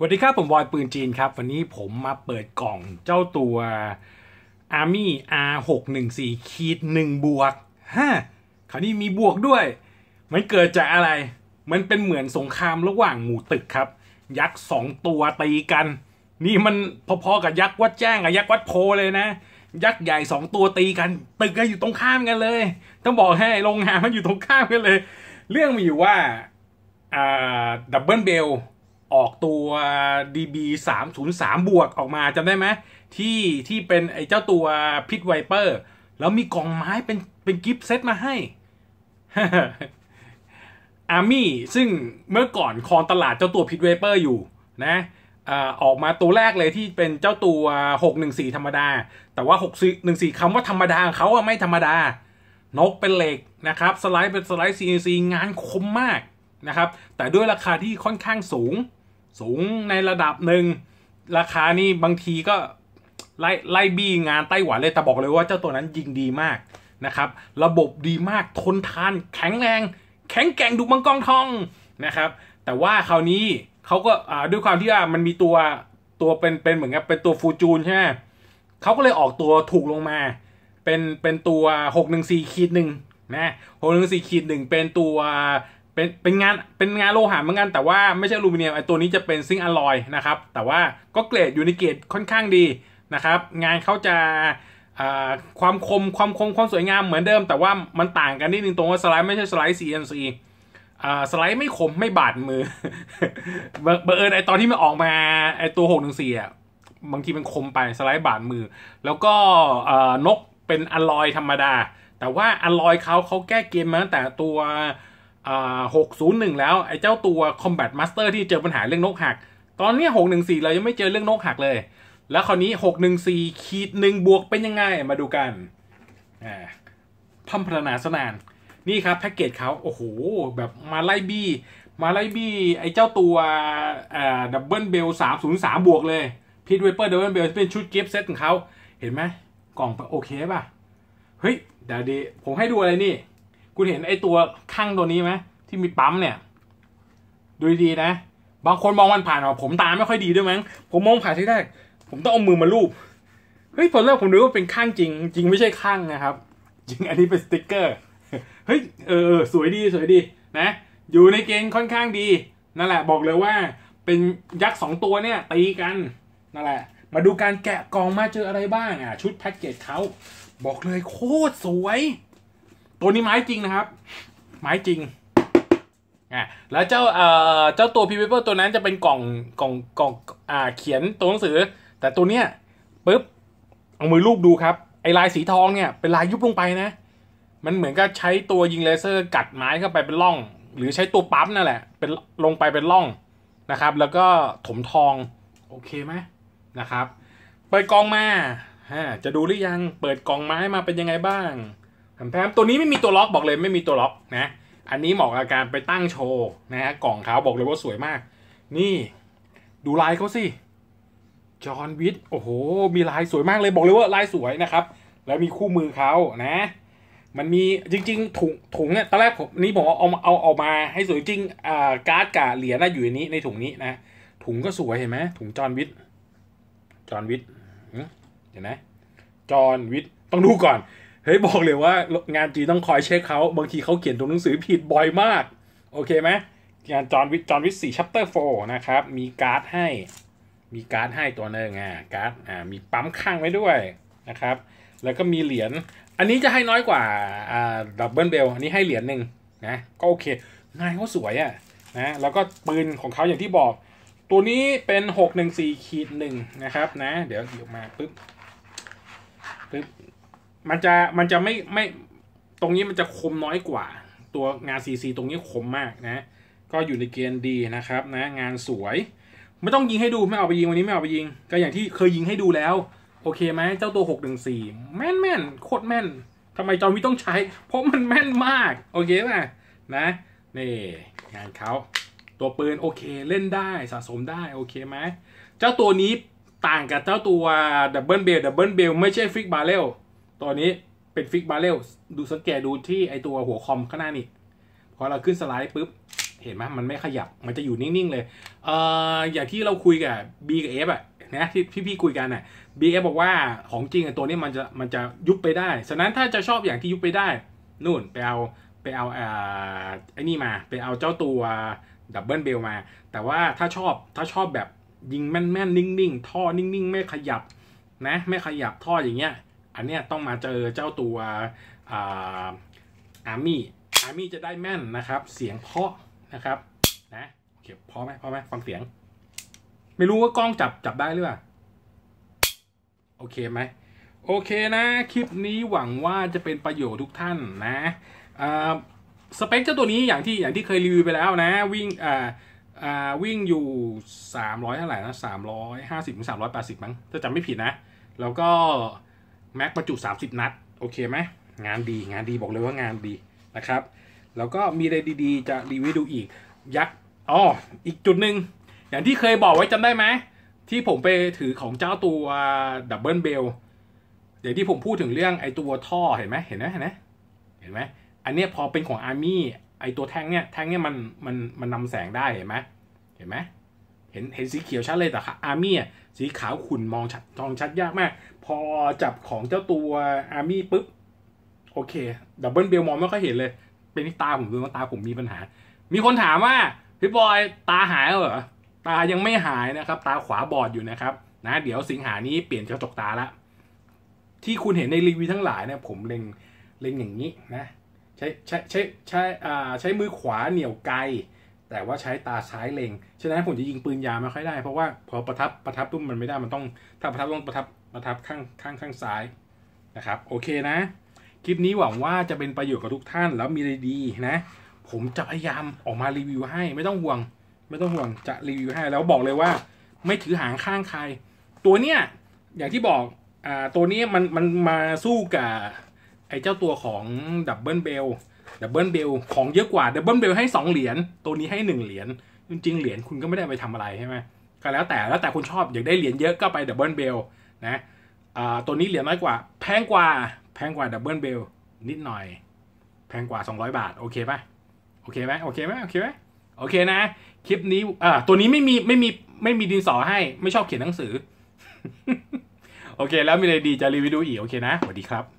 สวัสดีครับผมวอยปืนจีนครับ วันนี้ผมมาเปิดกล่องเจ้าตัว Army R614 ขีด1บวกฮะคราวนี้มีบวกด้วย มันเกิดจากอะไร มันเป็นเหมือนสงครามระหว่างหมู่ตึกครับ ยักษ์สองตัวตีกัน นี่มันพอๆกับยักษ์วัดแจ้งกับยักษ์วัดโพเลยนะ ยักษ์ใหญ่สองตัวตีกัน ตึกก็อยู่ตรงข้ามกันเลย ต้องบอกให้โรงงานมันอยู่ตรงข้ามกันเลย เรื่องมีอยู่ว่าดับเบิลเบลออกตัว DB 3 0 3บวกออกมาจำได้ไหมที่ที่เป็นไอ้เจ้าตัวพิษไวเปอร์แล้วมีกล่องไม้เป็นเป็น กิฟต์เซตมาให้อาร์มี่ซึ่งเมื่อก่อนคอนตลาดเจ้าตัวพิษไวเปอร์อยู่นะออกมาตัวแรกเลยที่เป็นเจ้าตัว 614 ธรรมดา แต่ว่า 614คำว่าธรรมดาเขาอะไม่ธรรมดา นกเป็นเหล็กนะครับ สไลด์เป็นสไลด์ CNC งานคมมากนะครับ แต่ด้วยราคาที่ค่อนข้างสูงสูงในระดับหนึ่งราคานี่บางทีก็ไล่ไล่บี้งานไต้หวันเลยแต่บอกเลยว่าเจ้าตัวนั้นยิงดีมากนะครับระบบดีมากทนทานแข็งแรง แข็งแกร่งดุมังกรทองนะครับ แต่ว่าคราวนี้เขาก็ด้วยความที่ว่ามันมีตัวตัวเป็นเป็นเหมือนกับเป็นตัวฟูจูนใช่ไหมเขาก็เลยออกตัวถูกลงมา เป็นเป็นตัว 614 ขีดหนึ่งนะ614ขีดหนึ่งเป็นตัวเป็นเป็นงานเป็นงานโลหะเหมือนกัน แต่ว่าไม่ใช่อลูมิเนียมไอตัวนี้จะเป็นซิงค์อลลอยนะครับ แต่ว่าก็เกรดอยู่ในเกรดค่อนข้างดีนะครับ งานเขาจะความคมความคมความสวยงามเหมือนเดิมแต่ว่ามันต่างกันนิดนึงตรงว่าสไลด์ไม่ใช่สไลด์ CNC สไลด์ไม่คมไม่บาดมือเบอร์เอิญไอตอนที่มันออกมาไอตัวหกหนึ่งสี่อ่ะ บางทีมันคมไปสไลด์บาดมือ แล้วก็นกเป็นอลอยธรรมดา แต่ว่าอลอยเขาเขาแก้เกมมาตั้งแต่ตัวหกศูนย์หนึ่งแล้ว ไอ้เจ้าตัว Combat Master ที่เจอปัญหาเรื่องนกหัก ตอนนี้หกหนึ่งสี่เรายังไม่เจอเรื่องนกหักเลย แล้วคราวนี้หกหนึ่งสี่ขีดหนึ่งบวกเป็นยังไงมาดูกัน อ่าพัมพนาสนาน นี่ครับ แพ็กเกจเขาโอ้โห แบบมาไล่บี้มาไล่บี้ไอ้เจ้าตัวดับเบิลเบลสามศูนย์สามบวกเลยพีทเวเปอร์ดับเบิลเบลเป็นชุดกิฟต์เซตของเขาเห็นไหมกล่องโอเคป่ะเฮ้ยเดี๋ยวดีผมให้ดูอะไรนี่คุณเห็นไอ้ตัวข้างตัวนี้ไหมที่มีปั๊มเนี่ยดูดีนะบางคนมองมันผ่านอ่ะผมตาไม่ค่อยดีด้วยมั้งผมมองผ่านที่แรกผมต้องเอามือมาลูบเฮ้ยตอนแรกผมนึกว่าเป็นข้างจริงจริงไม่ใช่ข้างนะครับ จริงอันนี้เป็นสติกเกอร์เฮ้ยเออสวยดีสวยดีนะ อยู่ในเกณฑ์ค่อนข้างดี นั่นแหละ บอกเลยว่า เป็นยักษ์สองตัวเนี่ยตีกันนั่นแหละ มาดูการแกะกล่องมาเจออะไรบ้างอ่ะ ชุดแพ็กเกจเขาบอกเลยโคตรสวยตัวนี้ไม้จริงนะครับ ไม้จริงอ่ะแล้วเจ้าเอ่อเจ้าตัวพีเวเปอร์ตัวนั้นจะเป็นกล่องกล่องกล่องอ่าเขียนตัวหนังสือ แต่ตัวเนี้ยปุ๊บเอามือลูบดูครับ ไอลายสีทองเนี่ย เป็นลายยุบลงไปนะ มันเหมือนกับใช้ตัวยิงเลเซอร์กัดไม้เข้าไปเป็นร่อง หรือใช้ตัวปั๊มนั่นแหละเป็นลงไปเป็นร่องนะครับ แล้วก็ถมทอง โอเคไหมนะครับเปิดกองมาฮะจะดูหรือยังเปิดกองไม้มาเป็นยังไงบ้างทำแทมตัวนี้ไม่มีตัวล็อกบอกเลยไม่มีตัวล็อก นะ อันนี้เหมาะกับการไปตั้งโชว์นะฮะกล่องเขาบอกเลยว่าสวยมาก นี่ ดูลายเขาสิจอห์นวิทโอ้โห มีลายสวยมากเลยบอกเลยว่า ลายสวยนะครับ แล้วมีคู่มือเขานะ มันมีจริงๆ ถุงถุงเนี่ยตอนแรกผมนี่ผมเอาเอาเอาเอามาให้สวยจริงอ่าการ์ดกาเหรียญนะอยู่ในนี้ในถุงนี้นะถุงก็สวยเห็นไหมถุงจอห์นวิทจอห์นวิทเห็นไหมจอห์นวิทต้องดูก่อนเฮ้ยบอกเลยว่างานจีต้องคอยเช็คเขาบางทีเขาเขียนตรงหนังสือผิดบ่อยมาก โอเคไหมงานจอห์นวิจอห์นวิสี่ชัปเตอร์โฟนะครับ มีการ์ดให้ มีการ์ดให้ตัวหนึ่งอ่ะการ์ดอ่ามีปั๊มข้างไว้ด้วยนะครับ แล้วก็มีเหรียญอันนี้จะให้น้อยกว่าอ่าดับเบิลเบลอันนี้ให้เหรียญหนึ่งนะก็โอเคงานเขาสวยอ่ะนะแล้วก็ปืนของเขาอย่างที่บอก ตัวนี้เป็นหกหนึ่งสี่ขีดหนึ่งนะครับนะ เดี๋ยวหยิบมาปึ๊บปึ๊บมันจะ มันจะไม่ ไม่ตรงนี้มันจะคมน้อยกว่า ตัวงาน CC ตรงนี้คมมากนะ ก็อยู่ในเกณฑ์ดีนะครับ นะงานสวย ไม่ต้องยิงให้ดู ไม่เอาไปยิงวันนี้ไม่เอาไปยิง ก็อย่างที่เคยยิงให้ดูแล้ว โอเคไหม เจ้าตัว6ี่แม่นแม่นโคตรแม่น ทำไมจอมวิต้องใช้ เพราะมันแม่นมาก โอเคป่ะนะ นี่งานเขา ตัวปืนโอเคเล่นได้สะสมได้โอเคไหม เจ้าตัวนี้ต่างกับเจ้าตัวดับเบิลเบล ดับเบิลเบลไม่ใช่ฟิกบาเรลตอนนี้เป็นฟิกบาเรลดูสังเกตดูที่ไอตัวหัวคอมข้างหน้านี่พอเราขึ้นสไลด์ปุ๊บ เห็นไหมมันไม่ขยับมันจะอยู่นิ่งๆเลยเอ่ออย่างที่เราคุยกับ B กับ F อ่ะนะที่พี่ๆคุยกันอ่ะ B F บอกว่าของจริงตัวนี้มันจะมันจะยุบไปได้ฉะนั้นถ้าจะชอบอย่างที่ยุบไปได้นู่นไปเอาไปเอาอ่อไอ้นี่มา ไปเอาเจ้าตัวดับเบิลเบลมา แต่ว่าถ้าชอบถ้าชอบแบบยิงแม่นๆนิ่งๆท่อนิ่งๆ ไม่ขยับนะ ไม่ขยับท่ออย่างเงี้ยอันนี้ต้องมาเจอเจ้าตัวอาร์มี่อาร์มี่จะได้แม่นนะครับเสียงเพาะนะครับนะโอเคพอไหมพอไหมฟังเสียง ไม่รู้ว่ากล้องจับจับได้หรือเปล่าโอเคไหมโอเคนะคลิปนี้หวังว่าจะเป็นประโยชน์ทุกท่านนะสเปคเจ้าตัวนี้อย่างที่อย่างที่เคยรีวิวไปแล้วนะวิ่งอ่าอ่าวิ่งอยู่ 300เท่าไหร่นะ350ถึง380มั้งถ้าจำไม่ผิดนะ แล้วก็แม็กประจุ 30 นัดโอเคไหมงานดีงานดีบอกเลยว่างานดีนะครับแล้วก็มีอะไรดี ๆ จะรีวิวดูอีก ยักษ์อ๋ออีกจุดหนึ่งอย่างที่เคยบอกไว้จำได้ไหม ที่ผมไปถือของเจ้าตัวดับเบิลเบลเดี๋ยวที่ผมพูดถึงเรื่องไอตัวท่อเห็นไหมเห็นไหมเห็นไหมเห็นไหม อันนี้พอเป็นของอาร์มี่ไอตัวแท่งเนี่ยแท่งเนี่ยมันมันมันนำแสงได้เห็นไหมเห็นไหมเห็นเห็นสีเขียวชัดเลยแต่อาร์มี่สีขาวขุ่นมองชัดมองชัดยากมาก พอจับของเจ้าตัวอาร์มี่ปุ๊บ โอเคดับเบิลเบลมองไม่ค่อยเห็นเลย เป็นตาผมคือาตาผมมีปัญหา มีคนถามว่า พี่บอยตาหายเหรอตายังไม่หายนะครับ ตาขวาบอดอยู่นะครับ นะ เดี๋ยวสิงหานี้เปลี่ยนกระจกตาละที่คุณเห็นในรีวิวทั้งหลายเนี่ยผมเล็งเล็งอย่างนี้นะ ใช้ใช้ใช้ใช้ใช้มือขวาเหนี่ยวไกลแต่ว่าใช้ตาซ้าย เล็ง ฉะนั้น ผมจะยิง ปืนยาวไม่ค่อยได้ เพราะว่าพอประทับประทับตุ้มมันไม่ได้ มันต้องถ้าประทับต้องประทับประทับข้างข้างข้างซ้ายนะครับ โอเคนะ คลิปนี้หวังว่าจะเป็นประโยชน์ กับทุกท่านแล้วมีอะไร ดี นะ ผมจะพยายามออกมารีวิวให้ ไม่ต้องห่วง ไม่ต้องห่วงจะรีวิวให้ แล้วบอกเลยว่าไม่ถือหาง ข้างใคร ตัวเนี้ย อย่างที่บอก อ่า ตัวนี้มันมันมาสู้กับไอ้เจ้าตัวของดับเบิลเบลดับเบิลเบลของเยอะกว่าดับเบิลเบลให้2เหรียญตัวนี้ให้1เหรียญจริงๆเหรียญคุณก็ไม่ได้ไปทำอะไรใช่ไหมก็แล้วแต่แล้วแต่คุณชอบอยากได้เหรียญเยอะก็ไปดับเบิลเบลนะตัวนี้เหรียญน้อยกว่า แพงกว่าแพงกว่าดับเบิลเบลนิดหน่อย แพงกว่า 200 บาท โอเคปะโอเคไหมโอเคไหมโอเคไหมโอเคนะ คลิปนี้อ่ตัวนี้ไม่มีไม่มีไม่มีดินสอให้ไม่ชอบเขียนหนังสือ โอเค แล้วมีอะไรดีจะรีวิวดูอีกโอเคนะสวัสดีครับ